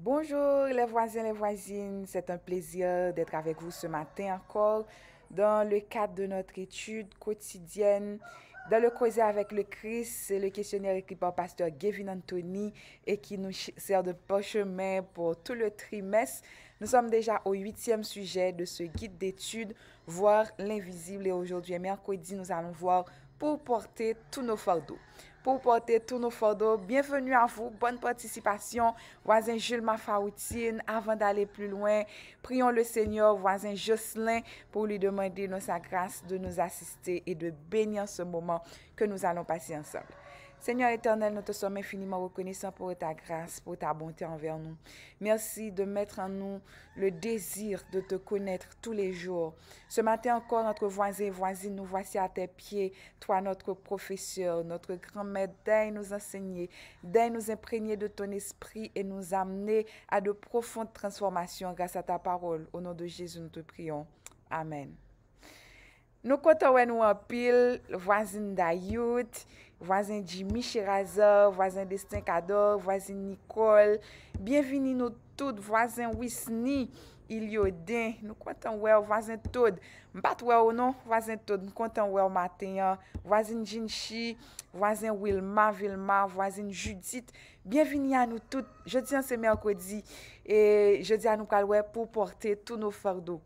Bonjour les voisins, les voisines, c'est un plaisir d'être avec vous ce matin encore dans le cadre de notre étude quotidienne dans le croisé avec le Christ, c'est le questionnaire écrit par pasteur Gavin Anthony et qui nous sert de parchemin pour tout le trimestre. Nous sommes déjà au huitième sujet de ce guide d'étude, voir l'invisible et aujourd'hui, mercredi, nous allons voir pour porter tous nos fardeaux pour porter tous nos fardeaux. Bienvenue à vous, bonne participation. Voisin Jules Mafaoutine, avant d'aller plus loin, prions le Seigneur, voisin Jocelyn, pour lui demander sa grâce de nous assister et de bénir ce moment que nous allons passer ensemble. Seigneur éternel, nous te sommes infiniment reconnaissants pour ta grâce, pour ta bonté envers nous. Merci de mettre en nous le désir de te connaître tous les jours. Ce matin encore, notre voisin et voisine, nous voici à tes pieds. Toi, notre professeur, notre grand maître, daigne nous enseigner, daigne nous imprégner de ton esprit et nous amener à de profondes transformations grâce à ta parole. Au nom de Jésus, nous te prions. Amen. Nou kontan wè nou apil, vwazin Dayout, vwazin Dimitri Razor, vwazin Destin Kador, vwazin Nicole, bienvini nou tout, vwazin Wisni, Ilyodin, nou kontan wè, vwazin Tod, mbat wè ou non, vwazin Tod, nou kontan wè ou Matenyan, vwazin Jinchi, vwazin Wilma, Vilma, vwazin Judit, bienvini an nou tout, je di an semer kodi, je di an nou kal wè pou porte tou nou fardouk.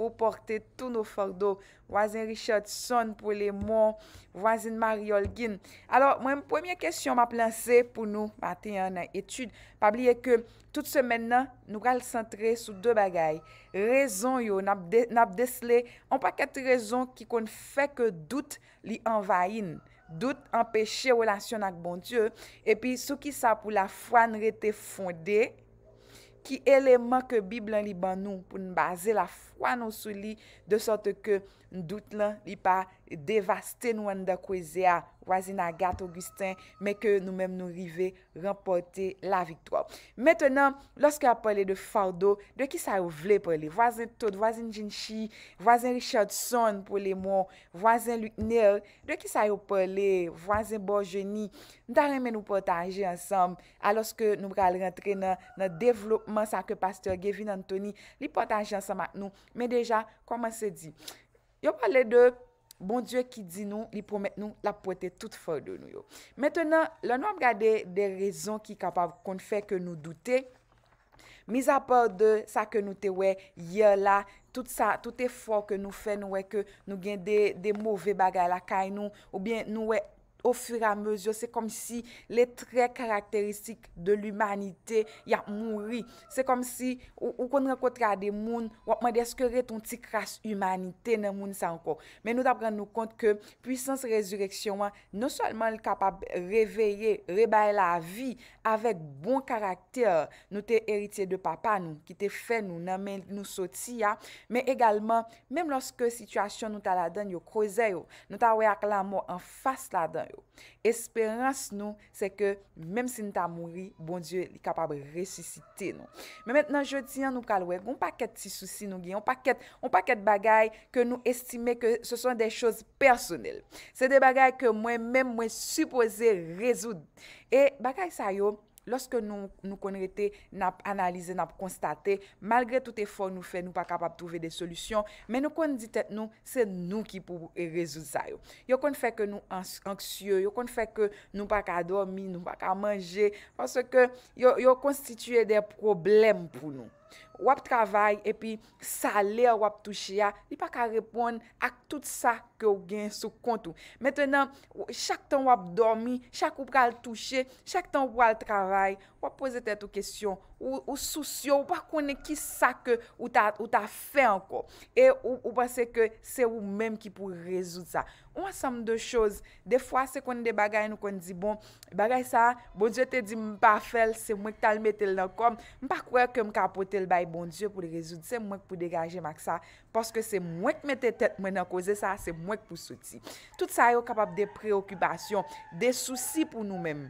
pou porte tou nou fardo wazen Richard Son pou le moun wazen Marie-Olguin. Alors, mwen mwen pwemyen kesyon m ap lanse pou nou, maten yon etude, pabliye ke tout semen nan nou kal sentre sou de bagay. Rezon yo, nap desle, an pa ket rezon ki kon fè ke dout li envayin. Dout empèche relasyon ak bon Diyo. E pi sou ki sa pou la fwan rete fondè, Ki eleman ke bib la li ban nou pou n'baze la fwa nou sou li de sote ke n'doute la li pa genye. devaste nou an da kweze a wazin Agathe Augustin me ke nou menm nou rive rempote la viktwa. Metenan, loske a pale de fardo, de ki sa yo vle pale? Wazin Todd, wazin Jin Chi, wazin Richard Son pou le moun, wazin Luke Nair, de ki sa yo pale? Wazin Bojeni, ntaremen nou potanje ansam aloske nou kal rentre nan devlopman sa ke pastor Gavin Anthony li potanje ansam ak nou. Men deja, koman se di? Yo pale de... Bon Dje ki di nou, li pou met nou, la pou ete tout fòl de nou yo. Mètènen, lè nou ap gade de rezon ki kapav kon fè ke nou doutè. Misa pòl de sa ke nou te wè, yè la, tout sa, tout e fòl ke nou fè nou wè ke nou gen de, de mouvè bagay la kay nou, ou bien nou wè. Ou fur a mezo, se kom si le tre karakteristik de l'umanite ya mouri. Se kom si ou kon rekotre a de moun, wakman de eskere ton ti kras humanite nan moun san ko. Men nou ta pren nou kont ke pwisans rezureksyon wak, nou solman l kapap reveye, rebaye la vi, avek bon karakter nou te eritye de papa nou, ki te fe nou nan men nou soti ya. Men egalman, menm loske situasyon nou ta la den yo kroze yo, nou ta we ak la mou an fas la den, Espérance nou se ke Mem si nou ta mouri Bon dieu li kapab resusite nou Men men nan je diyan nou kalwe On pa ket ti souci nou gen On pa ket bagay ke nou estime Ke se son de chos personel Se de bagay ke mwen mwen mwen Supose rezoud E bagay sa yo Lorske nou kon rete, nap analize, nap konstate, malgre tout efor nou fe, nou pa kapap touve de solusyon, men nou kon ditet nou, se nou ki pou e rezoud sa yo. Yo kon fe ke nou anksye, yo kon fe ke nou pa ka adomi, nou pa ka manje, parce ke yo konstituye de problem pou nou. Wap travay epi saler wap touche ya, li pa ka repon ak tout sa ke ou gen sou kontou. Metenan, chak tan wap dormi, chak ou pral touche, chak tan wap travay, wap pose tetou kesyon ou sou syon, ou pa kone ki sa ke ou ta fe anko. E ou pase ke se ou menm ki pou rezout sa. Ou ansam de chouz, bon, bon bon de fwa se kon de bagay nou kon di bon, bagay sa, bon diyo te di mpa fel, se mwenk tal metel nan kom, mpa kwe ke mka apote l bay bon diyo pou li rezout, se mwenk pou degaje mak sa, poske se mwenk metel tet mwenan koze sa, se mwenk pou soti. Tout sa yo kapap de preokubasyon, de souci pou nou menm.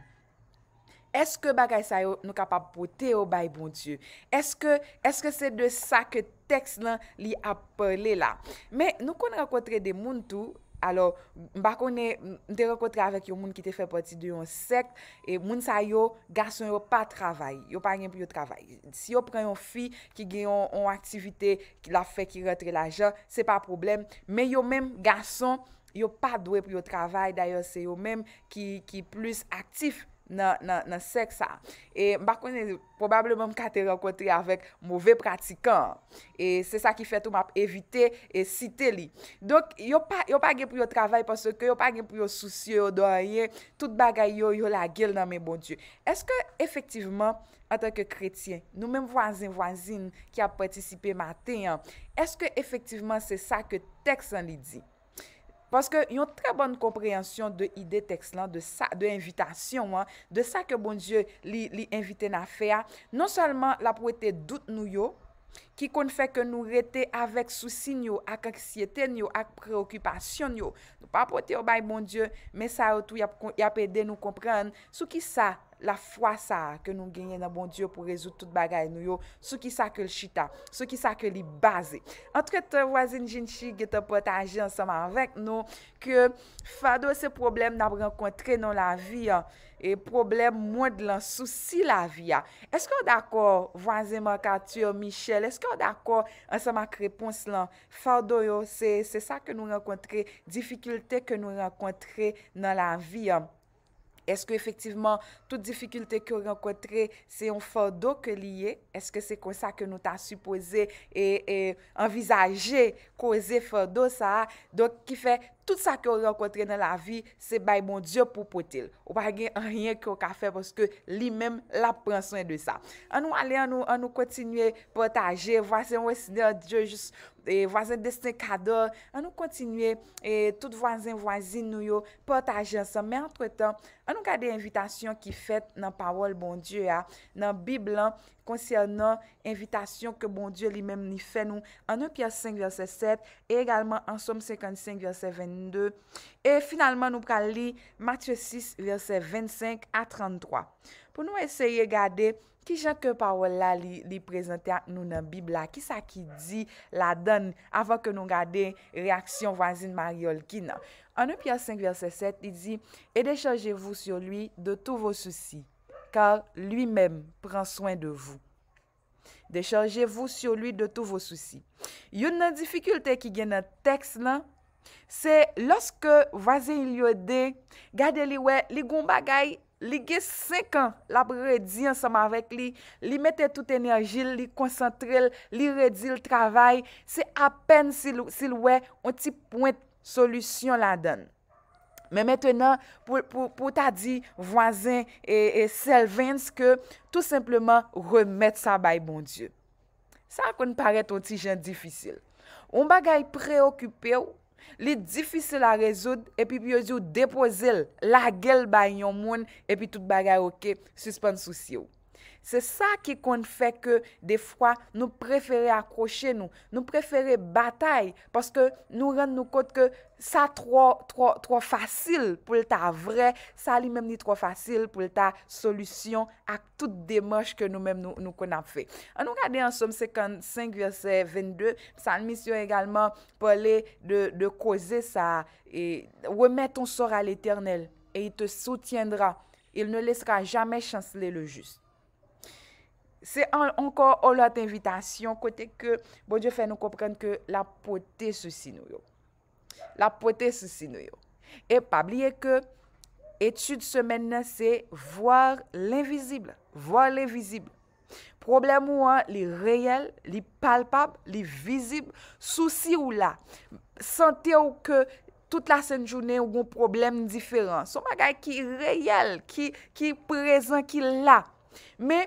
Eske bagay sa yo nou kapap apote yo bay bon diyo? Eske se de sa ke tekst lan li apole la? Men, nou kon rakotre de moun tou, Alo, mba konen, mte rekotre avèk yo moun ki te fè pati de yon sek, e moun sa yo, gason yo pa travay, yo pa gen pou yo travay. Si yo pren yon fi ki gen yon aktivite, la fe ki retre la jan, se pa problem, me yo menm gason, yo pa dwe pou yo travay, dayo se yo menm ki plus aktif. nan seks a. E bakwene probablemen m kate renkwote avek mouve pratikan. E se sa ki fet ou map evite e site li. Donk yo pa ge pou yo travay parce ke yo pa ge pou yo soucie ou doye tout bagay yo yo la gil nan men bon die. Eske efektiveman ato ke kretien, nou menm vwazin vwazin ki a patisipe maten eske efektiveman se sa ke tek san li di? Paske yon tre bon komprehensyon de ide teks lan, de sa, de evitasyon wan, de sa ke bon Diyo li evite na fe a, non salman la pou ete dout nou yo, ki kon fe ke nou rete avek sou sin yo, ak ak si eten yo, ak preokupasyon yo, nou pa pou ete ou bay bon Diyo, men sa ou tou yap ede nou komprehen sou ki sa. la fwa sa ke nou genye nan bon diyo pou rezout tout bagay nou yo, sou ki sa ke l chita, sou ki sa ke li baze. Antre te wazin jinsi ge te potaji anseman vek nou, ke fado se problem nan renkontre nan la vi ya, e problem moun de lan sou si la vi ya. Eske an d'akor, wazin maka tu yo Michel, eske an d'akor anseman krepons lan fado yo, se sa ke nou renkontre, difikulte ke nou renkontre nan la vi ya. Eske efektiveman tout difikulte ki ou renkotre se yon fardou ke liye? Eske se konsa ke nou ta supose e, e envizaje koze fardou sa? Don ki fe tout sa ki ou renkotre nan la vi se bay bon Diyo pou potil. Ou bagen an ryen ki ou ka fe poske li men la pranswen de sa. An nou ale an nou kontinye potaje, vwazen wesne, vwazen destek ador, an nou kontinye e, e, tout vwazen vwazin nou yo potaje sa men antre tan, An nou gade evitasyon ki fet nan pawol bon Diyo ya nan Bib la konser nan evitasyon ke bon Diyo li menm ni fet nou an nou piye 5 verse 7 e egalman an som 55 verse 22. E finalman nou prale li matre 6 verse 25 a 33. Pou nou eseye gade ki jake pawol la li prezentea nou nan Bib la. Ki sa ki di la dan avan ke nou gade reaksyon vwazin Mariol ki nan. Anou Pia 5, verset 7, il dit, et déchargez-vous sur lui de tout vos soucis, car lui-même prend soin de vous. Déchargez-vous sur lui de tout vos soucis. Yon nan difficulté ki gen nan tekst lan, se loske vazen yon yode, gade li we, li goumba gay, li gè 5 an, la bre di ansama avèk li, li mette tout enerji, li koncentre, li redi l travay, se apen si l we, on ti pointe Solusyon la den. Men meten nan pou ta di vwazen e selvenz ke tout simplement remet sa bay bon die. Sa akoun pare ton tijen difisil. Ou bagay preokupè ou, li difisil a rezoud epi pyo di ou depozil la gel bay yon moun epi tout bagay ou ke suspens sou si ou. C'est ça qui compte fait que des fois, nous préférons accrocher nous, nous préférons bataille parce que nous rendons compte que ça trop, trop, trop facile pour le ta vrai, ça lui-même ni trop facile pour le ta solution à toute démarche que nous-mêmes nous, nous fait. En nous regardant en Somme 55, verset 22, mission également pour de, de causer ça et remettre ton sort à l'éternel et il te soutiendra. Il ne laissera jamais chanceler le juste. Se ankon ou lote invitasyon kote ke bon Dje fè nou kopren ke la pote sou si nou yo. La pote sou si nou yo. E pabliye ke etude semen nan se voir l'invizibl. Voir l'invizibl. Problem ou an, li reyel, li palpab, li vizibl, sou si ou la. Sante ou ke tout la sèn jounen ou goun problem diferans. Sou magay ki reyel, ki prezen, ki la. Me...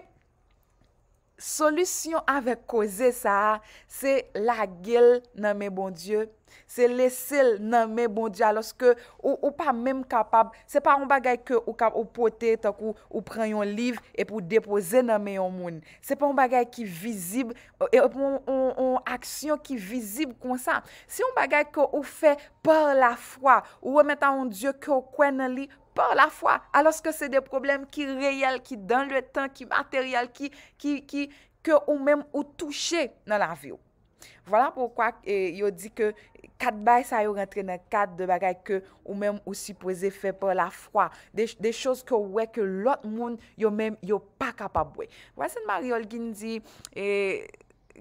Solusyon avè koze sa, se la gil nan mè bon Diyo. Se lesel nanme bon diya loske ou pa mem kapab. Se pa an bagay ke ou kap ou pote tak ou pren yon liv ep ou depoze nanme yon moun. Se pa an bagay ki vizib, ep ou an aksyon ki vizib kon sa. Se an bagay ke ou fe par la fwa, ou wè metan an diyo ke ou kwen nan li par la fwa, aloske se de problem ki reyel, ki dan le tan, ki materyal, ki ke ou mem ou touche nan la vyo. Vo la pou kwa yo di ke kat bay sa yo rentre nan kat de bagay ke ou menm ou si pwese fe pou la fwa. De chos ke ou we ke lot moun yo menm yo pa kapabwe. Vwazin Mariol Gin di, euh,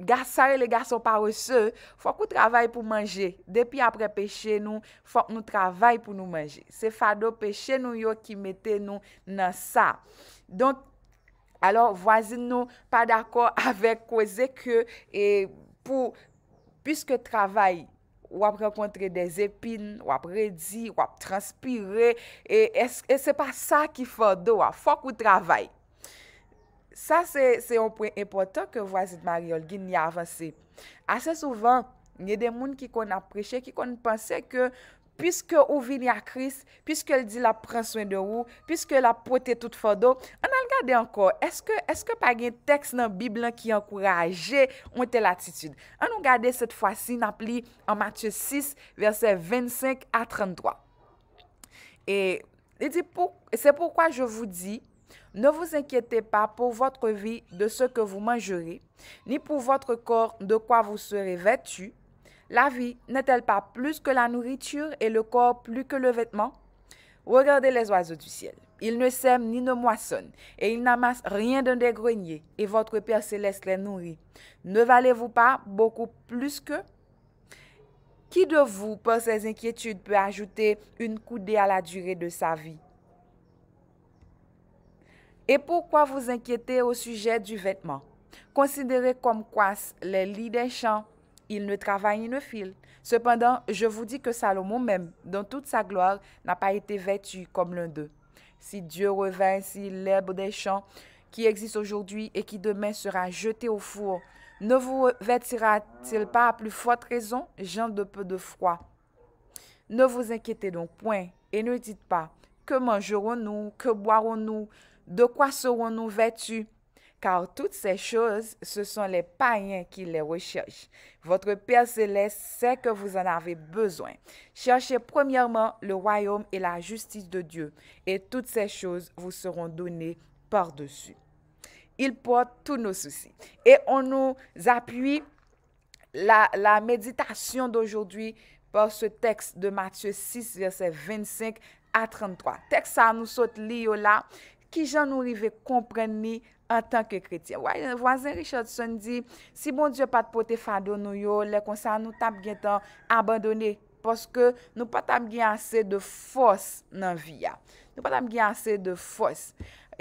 Gar sar le gar son pa wese, Fwa kou travay pou manje. Depi apre peche nou, Fwa k nou travay pou nou manje. Se fado peche nou yo ki mette nou nan sa. Don, alor vwazin nou pa dako avek kweze ke, e pou, Piske travay, wap rekontre de zepin, wap redi, wap transpire, e, e se pa sa ki fwa do, wap fwa kou travay. Sa se yon pwen impotant ke wazit Mariol Gine yavansi. Ase souvan, nye de moun ki kon apreche, ki kon pense ke Puisque ou vini à Christ Puisque elle dit la prend soin de vous, Puisque la pote tout encore, est-ce que que un texte, que un texte dans qui Bible qui on attitude? On a regardé nous fois-ci, on ci n'appli en Matthieu 6, verset 25 à 33. Et il pourquoi c'est je vous dis, ne vous inquiétez pas pour votre vie de ce que vous mangerez, ni pour votre corps de quoi vous serez vêtus, la vie n'est-elle pas plus que la nourriture et le corps plus que le vêtement Regardez les oiseaux du ciel. Ils ne sèment ni ne moissonnent, et ils n'amassent rien dans des greniers, et votre Père céleste les nourrit. Ne valez-vous pas beaucoup plus qu'eux Qui de vous, par ses inquiétudes, peut ajouter une coudée à la durée de sa vie Et pourquoi vous inquiétez au sujet du vêtement Considérez comme quoi les lits des champs il ne travaille ni ne file. Cependant, je vous dis que Salomon même, dans toute sa gloire, n'a pas été vêtu comme l'un d'eux. Si Dieu revint si l'herbe des champs qui existe aujourd'hui et qui demain sera jetée au four, ne vous vêtira-t-il pas à plus forte raison, gens de peu de froid Ne vous inquiétez donc point et ne dites pas, que mangerons-nous, que boirons-nous, de quoi serons-nous vêtus car toutes ces choses, ce sont les païens qui les recherchent. Votre Père céleste sait que vous en avez besoin. Cherchez premièrement le royaume et la justice de Dieu, et toutes ces choses vous seront données par-dessus. Il porte tous nos soucis. Et on nous appuie la, méditation d'aujourd'hui par ce texte de Matthieu 6, verset 25 à 33. Texte ça nous saute là, qui j'en arrive à comprendre an tanke kretien. Waj, wazen Richardson di, si bon diyo pat pote fado nou yo, le konsan nou tab gen tan abandone, poske nou pat tab gen anse de fos nan viya. Nou pat tab gen anse de fos.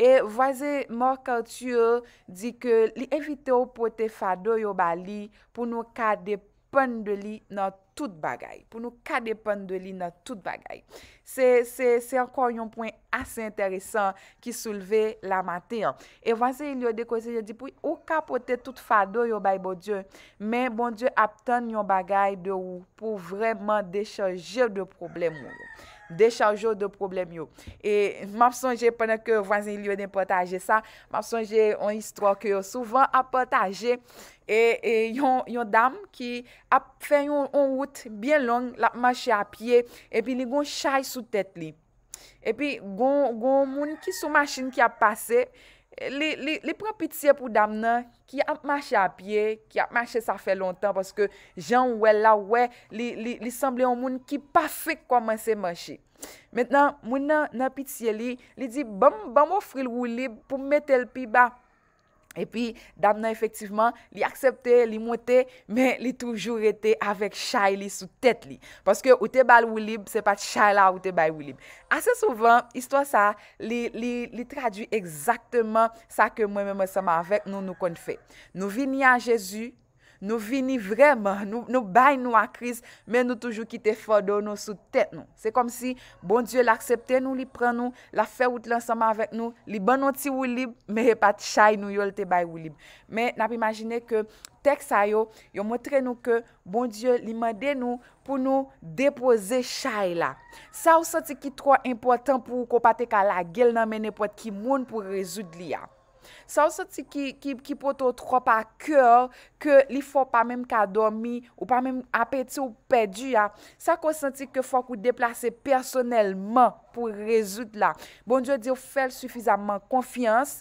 E wazen Mark Arthur di ke, li evite ou pote fado yo bali, pou nou kade pen de li nan tansi. tout bagay, pou nou ka depen de li nan tout bagay. Se ankon yon pwen ase enteresan ki souleve la maten. E vwazen yon dekose, yon di pou ou ka pote tout fado yon baybo diyo, men bon diyo aptan yon bagay de ou pou vreman decheje de problem moun. dechal jo de problem yo. E map sonje pwene ke vwazin liwe de portaje sa, map sonje an istro ke yo souvan ap portaje e yon dam ki ap fe yon on wout bien long la ap mache ap ye e pi li gon chay sou tet li. E pi gon moun ki sou machine ki ap pase Li pran pitiye pou dam nan, ki ap mache a pie, ki ap mache sa fe lontan, paske jan wè la wè, li sanble yon moun ki pa fe kwa manse mache. Metnan, moun nan pitiye li, li di, ban mou fril wou li pou metel pi ba, E pi, dam nan efektiveman, li aksepte, li motte, men li toujou rete avek chay li sou tete li. Paske ou te bal woulib, se pa chay la ou te bal woulib. Ase souvan, istwa sa, li tradwi ekzakteman sa ke mwen mwen seman avek nou nou konfe. Nou vini an Jezu, Nou vini vreman, nou bay nou a kriz, men nou toujou kite fado nou sou tet nou. Se kom si, bon Diyo l'aksepte nou, li pren nou, la fe wout lansama avèk nou, li ban nou ti woulib, men repat chay nou yol te bay woulib. Men, nap imagine ke, tek sa yo, yo motre nou ke, bon Diyo li mande nou pou nou depoze chay la. Sa ou soti ki tro important pou kopate ka la gel nan mene pou et ki moun pou rezoud li ya. Sa ou senti ki pote ou tro pa kèr, ke li fò pa mèm ka adòmi ou pa mèm apèti ou pèdi ya, sa kon senti ke fò kou deplase personelman pou rezout la. Bon, diyo diyo fèl soufizaman konfians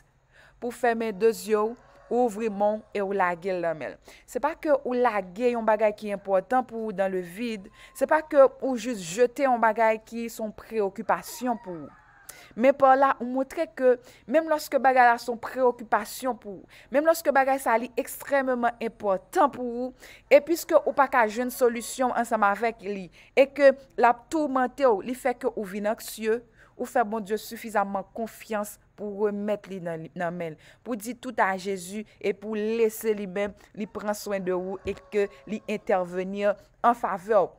pou fèmè dòzyò ou ouvri moun e ou lage lèmèl. Se pa ke ou lage yon bagay ki yon potan pou ou dan le vid, se pa ke ou jous jete yon bagay ki yon preokupasyon pou ou. Men pou la, ou motre ke, menm loske bagay la son preokupasyon pou ou, menm loske bagay sa li ekstrememan impotant pou ou, e pwiske ou pak a jen solusyon ansam avek li, e ke la tou mante ou, li feke ou vinak sye, ou fe bon Diyo soufizaman konfians pou remet li nan men, pou di tout an Jezu, e pou lese li ben li pran soen de ou, e ke li intervenir an fave ou.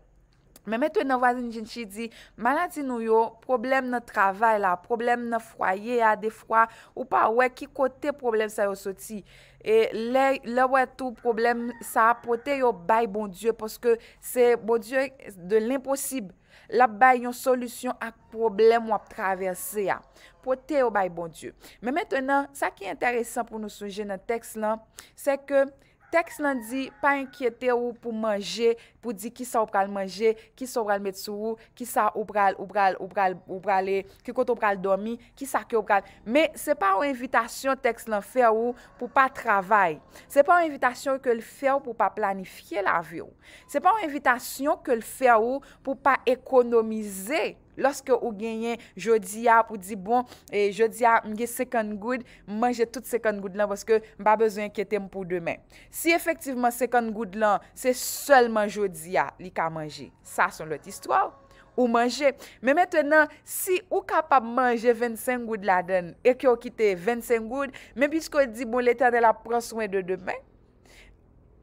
Mè mè tè nan vwa zin jen chi di, maladi nou yo, problem nan travay la, problem nan fwaye ya, defwa, ou pa wè ki kote problem sa yo soti. E lè wè tou problem sa, pote yo bay bon die, porske se bon die de l'imposib, la bay yon solusyon ak problem wap travese ya. Pote yo bay bon die. Mè mè tè nan, sa ki yon tèresan pou nou souje nan tekst lan, se ke... Tex lan di pa enkyete ou pou manje, pou di ki sa ou pral manje, ki sa ou pral met sou ou, ki sa ou pral, ou pral, ou pral, ou pral e, ki kont ou pral domi, ki sa ki ou pral. Me se pa ou evitasyon tex lan fe ou pou pa travay. Se pa ou evitasyon ke l fe ou pou pa planifye la vi ou. Se pa ou evitasyon ke l fe ou pou pa ekonomize ou. Lorske ou genyen jodi ya, ou di bon, e jodi ya, mge sekand goud, manje tout sekand goud lan, woske mba bezwen kete mpou demen. Si efektivman sekand goud lan, se solman jodi ya li ka manje. Sa son loti istwa ou manje. Men men tenan, si ou kapab manje 25 goud la den, e ki ou kite 25 goud, men pis kon di bon, lete ane la pronswen de demen,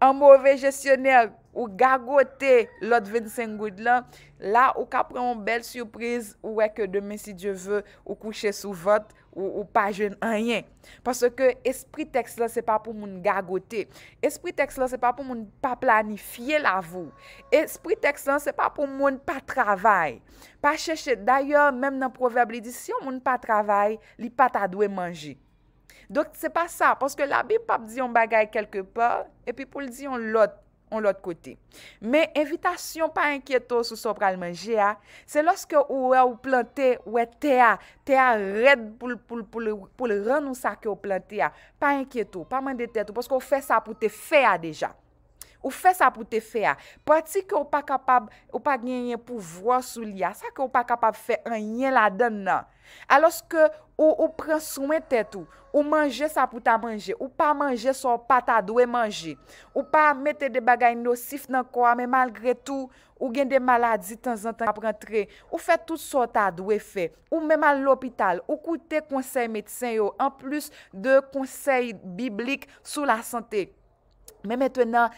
an mwove gestyonel, Ou gagote lot 25 gout la, la ou ka preon bel sürpriz ou eke demen si dje vwe ou kouche sou vot ou pa jen enyen. Paske esprit teks la se pa pou moun gagote. Esprit teks la se pa pou moun pa planifiye la vou. Esprit teks la se pa pou moun pa travay. Pa chèche, d'ayor, mèm nan proverbe li di, si yon moun pa travay, li pata dwe manje. Dok se pa sa, paske la bi pap di yon bagay kelke pa, e pi pou li di yon lot. On l'ot kote. Me evitasyon pa enkyeto sou sopral menje a. Se loske ou e ou planté ou e te a. Te a red pou le renousa ki ou planté a. Pa enkyeto. Pa mende te a. Paske ou fe sa pou te fe a deja. Ou fe sa pou te fe a. Po ati ke ou pa kapab, ou pa genyen pou vwa sou li a. Sa ke ou pa kapab fe an yen la den nan. Alos ke ou ou pren souen tet ou. Ou manje sa pou ta manje. Ou pa manje sou pata dwe manje. Ou pa mette de bagay nosif nan kwa. Men malgre tou ou gen de maladi tan zan tan ap rentre. Ou fe tout sou ta dwe fe. Ou menman l'opital. Ou koute konsey metsen yo. An plus de konsey biblik sou la santey. Mè mètè nan,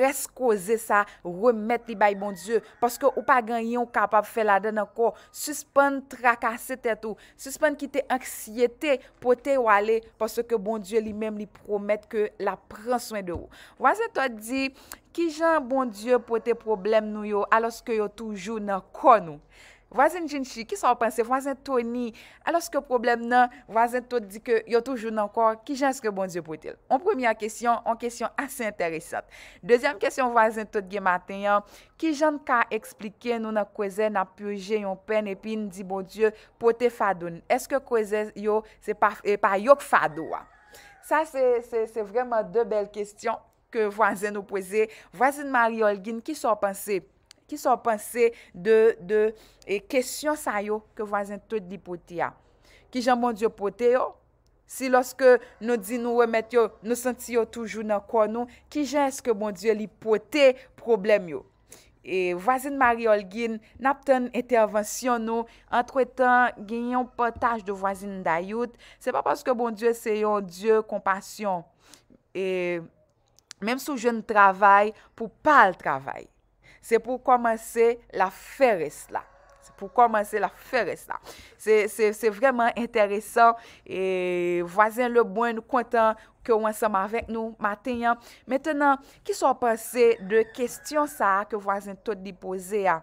reskoze sa, remèt li bay bon Diyo, paske ou pa gen yon kapap fè la den nan ko, suspèn trakase tèt ou, suspèn ki te anksyete pou te wale, paske bon Diyo li mèm li promette ke la pranswen de ou. Wazè to di, ki jan bon Diyo pou te problem nou yo aloske yo toujou nan kon nou? Vazen jen chi, ki sa o panse, vazen to ni, alos ke problem nan, vazen to di ke yo toujoun ankor, ki jan seke bon diyo potel? On premia kesyon, an kesyon ase interesant. Dezyan kesyon vazen to diye maten yan, ki jan ka eksplike nou nan kweze nan purje yon pen epi ni di bon diyo potel fadoun? Eske kweze yo, se pa e, yok fadouwa? Sa se vreman de bel kesyon ke vazen ou pose, vazen mari olgin, ki sa o panse? Ki son panse de, de, e kesyon sa yo ke wazen tout li pote ya. Ki jan bon diyo pote yo? Si loske nou di nou we met yo, nou sentiyo toujou nan kon nou, ki jan eske bon diyo li pote problem yo? E wazen Mariol gin, nap ten intervensyon nou, entretan gin yon potaj de wazen dayout, se pa paske bon diyo se yon diyo kompasyon. E menm sou jen travay pou pal travay. Se pou komanse la fères la. Se pou komanse la fères la. Se vreman enteresan. E vwazen le bon nou kontan ke wansam avèk nou matenyan. Mètènan, ki son panse de kestyon sa ke vwazen tout di pose ya?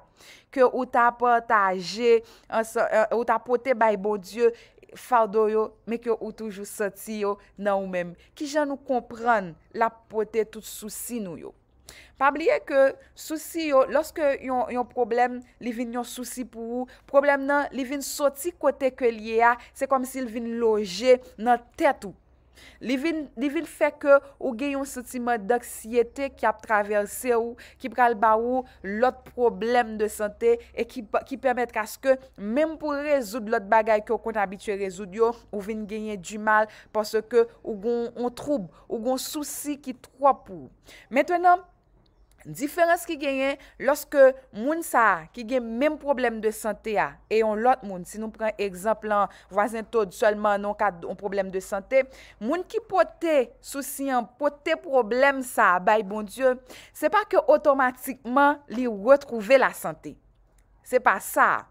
Ke ou ta pot aje, euh, ou ta pote bay bon die, fardoyo, me ke ou toujou soti yo nan ou mèm. Ki jan nou kompran la pote tout souci nou yo. Pabliye ke souci yo, loske yon problem, li vin yon souci pou ou, problem nan, li vin soti kote ke liye a, se kom si li vin loje nan tet ou. Li vin fe ke ou gen yon sotima d'aksiyete ki ap traverse ou, ki pral ba ou lot problem de sante e ki permetre aske menm pou rezoud lot bagay ki ou kont abitue rezoud yo, ou vin genye di mal parce ke ou gon souci ki tro ap ou. Metwenan, Ndiferens ki genyen, loske moun sa ki gen menm problem de sante a, e yon lot moun, si nou pren ekzemplan vwazen tod solman non kad on problem de sante, moun ki pote soucian, pote problem sa, bay bon dieu, se pa ke otomatikman li wotrouve la sante. Se pa sa a.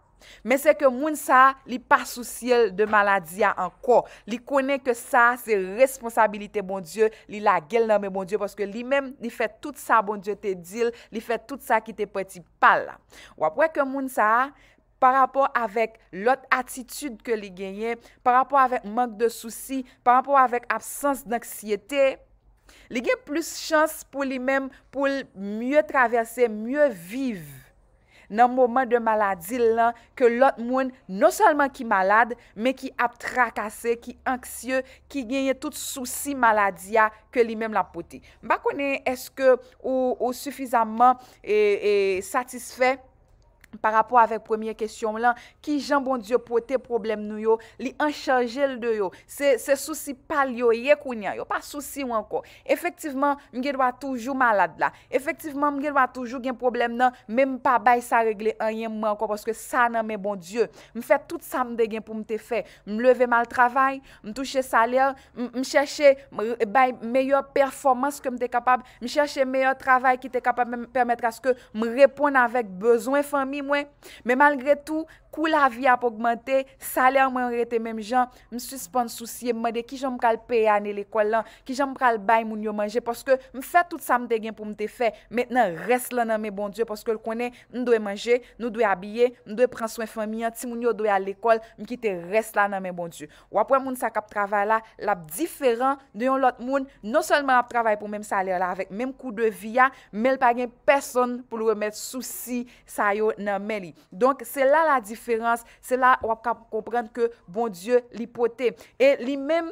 Men se ke moun sa li pa souciel de maladi ya anko, li kone ke sa se responsabilite bon dieu, li la gel nan me bon dieu, poske li men li fe tout sa bon dieu te dil, li fe tout sa ki te poti pal. Ou apwe ke moun sa, par rapport avèk lot atitude ke li genye, par rapport avèk mank de souci, par rapport avèk absens d'aksiyete, li genye plus chans pou li men pou mye traverse, mye vive. nan mouman de maladi lan ke lot moun non salman ki malade, me ki ap trakase, ki anksye, ki genye tout souci maladi ya ke li menm la pote. Mba konen eske ou soufizaman satisfe? par rapport avèk premier kèsyon lan, ki jan bon Diyo pou te problem nou yo, li an chanje l de yo. Se souci pal yo, yek ou nyan, yo pa souci ou anko. Efektivman, mge dwa toujou malad la. Efektivman, mge dwa toujou gen problem nan, men mpa bay sa regle anyen mwen anko, poske sa nan men bon Diyo. Mfe tout samde gen pou mte fe. Mleve mal travay, m touche saler, m chèche bay meyòr performans ke mte kapab, m chèche meyòr travay ki te kapab mèmèmèmèmèmèmèmèmèmèmèmèmèmèmèmèm Mais malgré tout, kou la vi ap augmente, saler mwen rete menm jan, msuspan souciye, mwede ki jan mkal peye ane l'ekol lan, ki jan mkal bay mwen yo manje, pwoske mwen fè tout sa mte gen pou mte fè, mennen res la nan men bon diyo, pwoske l konen, nou dwe manje, nou dwe abye, nou dwe pran souen fwamiyan, ti mwen yo dwe al ekol, mkite res la nan men bon diyo. Wapwen moun sa kap travay la, lap diferan, deyon lot moun, non solman ap travay pou menm saler la, menm kou de viya, menl pa gen person pou lwemet souci sa yo nan menli Se la wap kap komprende ke bon Diyo li pote. E li men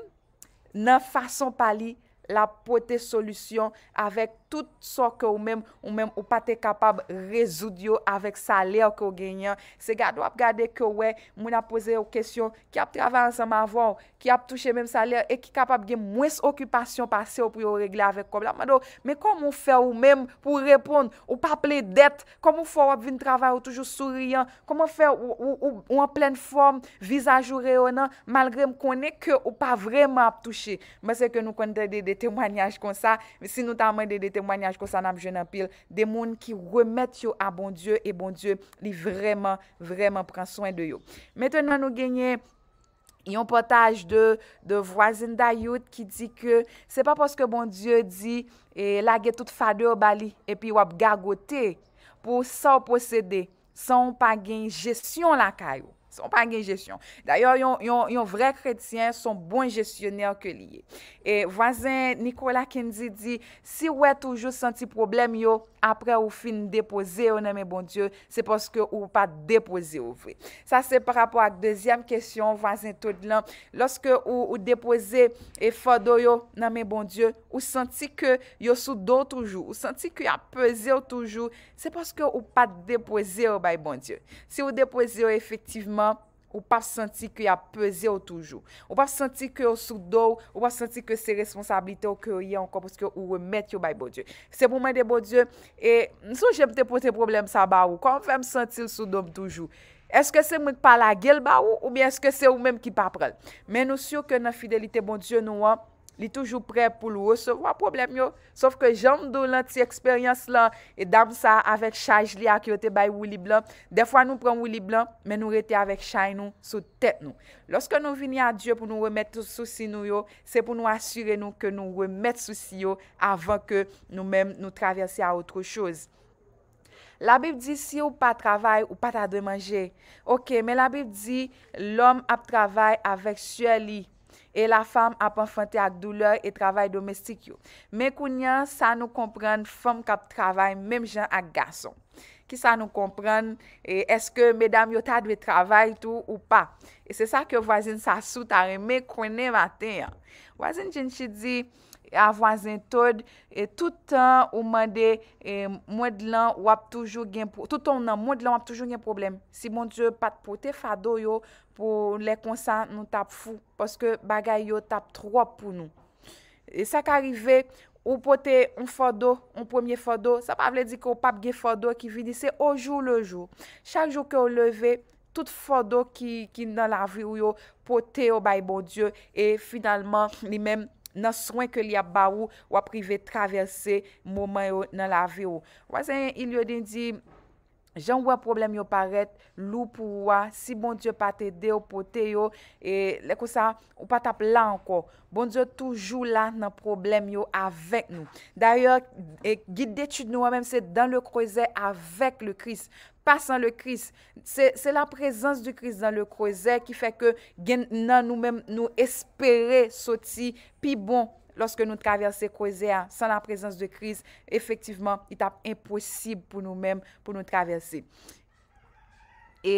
nan fason pali la pote solusyon avek tout so ke ou men ou men ou pa te kapab rezoud yo avek saler ke ou genyan. Se gado ap gade ke we mou na pose yo kesyon ki ap travansan ma vo ou. ki ap touche men saler, e ki kapap gen mwes okupasyon pa se ou pou yo regle avèk kobla. Mwen nou, men komon fè ou men, pou repond, ou pa ple det, komon fò wap vin travè ou toujou souriyan, komon fè ou, ou, ou, ou, ou an plen form, vizaj ou reyonan, malgrè m konè ke ou pa vreman ap touche. Mwen seke nou konne de detemwanyaj kon sa, si nou ta amè de detemwanyaj kon sa nan jenapil, de moun ki remèt yo a bon Diyo, e bon Diyo li vreman, vreman pran soen de yo. Mwen nou genye, Yon potaj de vwazen da yot ki di ke se pa poske bon Diyo di la gen tout fade o Bali epi wap gagote pou sa posede san pa gen jesyon la kayo. On pa gen jesyon. D'ayor, yon vre kredsyen son bon jesyoner ke liye. E vwazen Nikola Kenzi di, si wè toujou senti problem yo, apre ou fin depoze ou nan men bon dieu, se poske ou pa depoze ou vwe. Sa se par rapor ak dezyem kesyon, vwazen tout lan, loske ou depoze e fado yo nan men bon dieu, ou senti ke yo sou do toujou, ou senti ke apoze ou toujou, se poske ou pa depoze ou bay bon dieu. Se ou depoze ou efektiveman, Ou pa senti ki a peze ou toujou. Ou pa senti ki ou bon bon sou do, ou pa senti ki se responsabilite ou ki ou yon konpouske ou remet yo baye bon Diyo. Se pou men de bon Diyo, e nso jep te pote problem sa ba ou, konp fèm senti sou do pou toujou. Eske se moun pala gil ba ou, ou bien eske se ou men ki pa prel. Men nou syo ke nan fidelite bon Diyo nou an. li toujou pre pou l wosorwa problem yo, sof ke janm do lan ti eksperyans lan, e dam sa avek chaj li ak yo te bay wili blan, defwa nou pran wili blan, men nou rete avek chay nou sou tet nou. Lorske nou vini a Diyo pou nou remet sou si nou yo, se pou nou asyre nou ke nou remet sou si yo, avan ke nou men nou travese a otro chouz. La Bib di si ou pa travay ou pa ta demanje, ok, men la Bib di l om ap travay avek sya li, E la fam apan fante ak douleur e travay domestik yo. Mè kounyan sa nou kompren fom kap travay mèm jan ak gason. Ki sa nou kompren eske mèdam yo ta dwe travay tou ou pa. E se sa ke wazin sa sou tarè mè kwenè vaten ya. Wazin jen chi di... avan zen tod, e toutan ou mande mwèd lan wap toujou gen problem. Toutan ou nan mwèd lan wap toujou gen problem. Si moun diyo pat pote fado yo, pou lè konsan nou tap fou, paske bagay yo tap tro ap pou nou. E sa ka rive, ou pote un fado, un pwemye fado, sa pa vle di ko pap gen fado ki vi di se o jou le jou. Chak jou ke ou leve, tout fado ki nan la vi yo, pote yo bay bon diyo, e finalman li menm, nan swen ke li ap ba ou, wapri ve travese mouman yo nan la ve ou. Wazen, il yon din di... Jan wè problem yo paret, loup wè, si bon Diyo patè deyo, potè yo, e lek wè sa, wè patè la anko. Bon Diyo toujou la nan problem yo avèk nou. D'ayò, e gid dety nou wè mèm, se dan lè kreuzè avèk lè kriz, pasan lè kriz. Se la prezans lè kriz dan lè kreuzè ki fè ke gen nan nou mèm nou espère soti pi bon. Lorske nou travese kozea, san la prezans de kriz, efektiveman, it ap imposib pou nou men, pou nou travese. E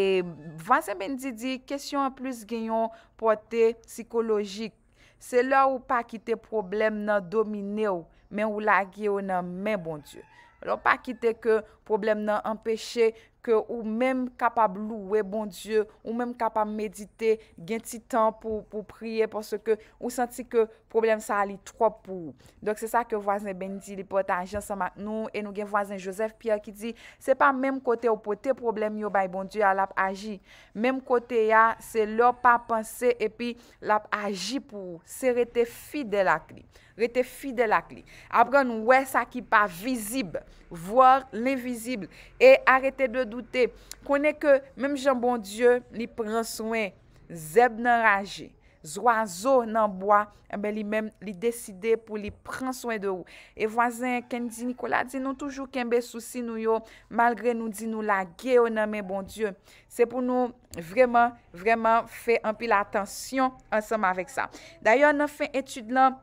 vansen ben didi, kesyon an plus genyon pote psikolojik. Se lò ou pa kite problem nan domine ou, men ou la ge ou nan men bon die. Lò ou pa kite ke problem nan empeshe ke ou menm kapab lou we bon Diyo, ou menm kapab medite, gen ti tan pou priye, pou seke ou santi ke problem sa ali trop pou. Donk se sa ke wazen ben di li pot a ajan sa mak nou, e nou gen wazen Josef Pia ki di, se pa menm kote ou pot te problem yo bay bon Diyo, a lap aji. Menm kote ya, se lop pa panse, e pi lap aji pou. Se rete fidel ak li. Rete fidel ak li. Apre nou we sa ki pa vizib. voir l'invizible, e arete de doute. Kone ke mem jan bon Diyo li pren souen, zeb nan raje, zwa zo nan boa, e eh be li men li deside pou li pren souen de ou. E vwazen ken di Nikola, di nou toujou ken be souci nou yo, malre nou di nou la geyo nan men bon Diyo. Se pou nou vreman, vreman, fe anpi la atensyon ansam avek sa. D'ayon nan fe etude nan,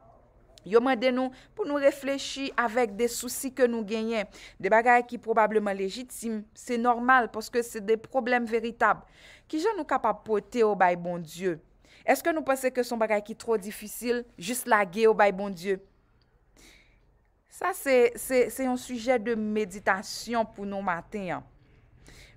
Yo nous pour nous réfléchir avec des soucis que nous gagnons, des bagages qui probablement légitimes, c'est normal parce que c'est des problèmes véritables. Qui je nous capable porter au bail bon Dieu? Est-ce que nous pensons que son bagage qui sont trop difficile, juste la guerre au bail bon Dieu? Ça, c'est un sujet de méditation pour nos matins.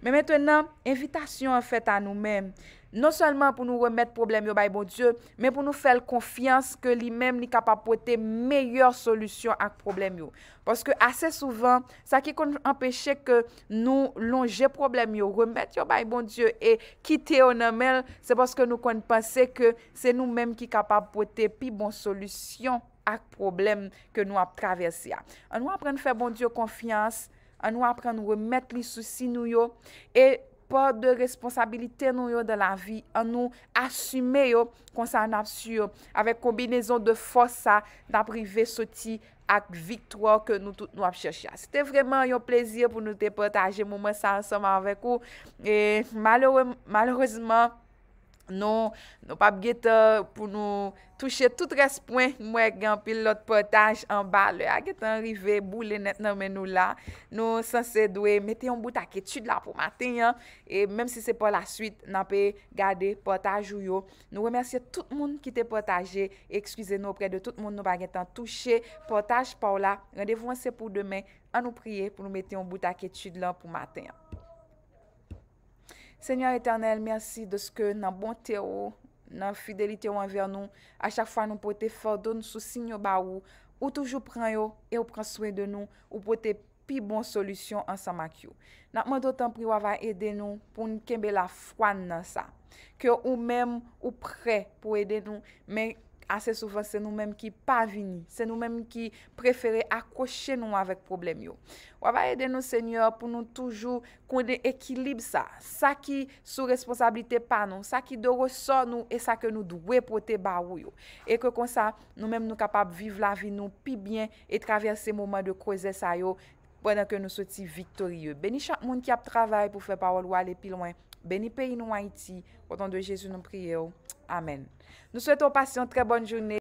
Mais maintenant, invitation en à nous-mêmes. Non salman pou nou remet problem yo bayi bon Diyo, men pou nou fel konfians ke li men li kapapote meyyor solusyon ak problem yo. Paske ase souvan, sa ki kon empeshe ke nou lonje problem yo, remet yo bayi bon Diyo e kite yo nan men, se baske nou konpase ke se nou men ki kapapote pi bon solusyon ak problem ke nou ap travesya. Anou apren fè bon Diyo konfians, anou apren nou remet li sosi nou yo, e... pa de responsabilite nou yo de la vi an nou asume yo konsan ap su yo avek kombinezon de fosa da prive soti ak viktwa ke nou tout nou ap chesha. Sete vreman yo plezir pou nou depotaje mouman sa ansama avek ou e malouzman. Non, nou pap gete euh, pou nou touche tout res point mwen gen pil lot potaj an ba le a gete an rive bou le net nan men nou la. Nou san se dwe mette yon bout a ketude la pou maten ya. Et menm se se pa la suite nan pe gade potaj ou yo. Nou remersye tout moun ki te potaje. Ekskize nou pre de tout moun nou pa gete an touche potaj pa ou la. Rendez-vous an se pou demen an nou priye pou nou mette yon bout a ketude la pou maten ya. Senyor Eternel, mersi de se ke nan bonte ou, nan fidelite ou anver nou, a chak fwa nou pote fwa, don sou sinyo ba ou, ou toujou pran yo, e ou pran swen de nou, ou pote pi bon solusyon ansan mak yo. Nan mwen dotan pri wava ede nou pou nou kembe la fwan nan sa, ke ou mem ou pre pou ede nou, Asè soufan se nou menm ki pa vini, se nou menm ki prefere akoshe nou avèk problem yo. Ou ava ede nou senyor pou nou toujou konde ekilib sa, sa ki sou responsabilite pa nou, sa ki do resor nou, e sa ke nou dwe pote barou yo. E ke konsa, nou menm nou kapap vive la vi nou pi bien, e travèr se mouman de kouzè sa yo, pwènen ke nou soti viktoriyo. Beni chan moun ki ap travè pou fè pa wòl wale pi lwen. Beni peyi nou a iti, potan de Jezu nou priye ou. Amen. Nou souwete ou pasyon, tre bonne jounet.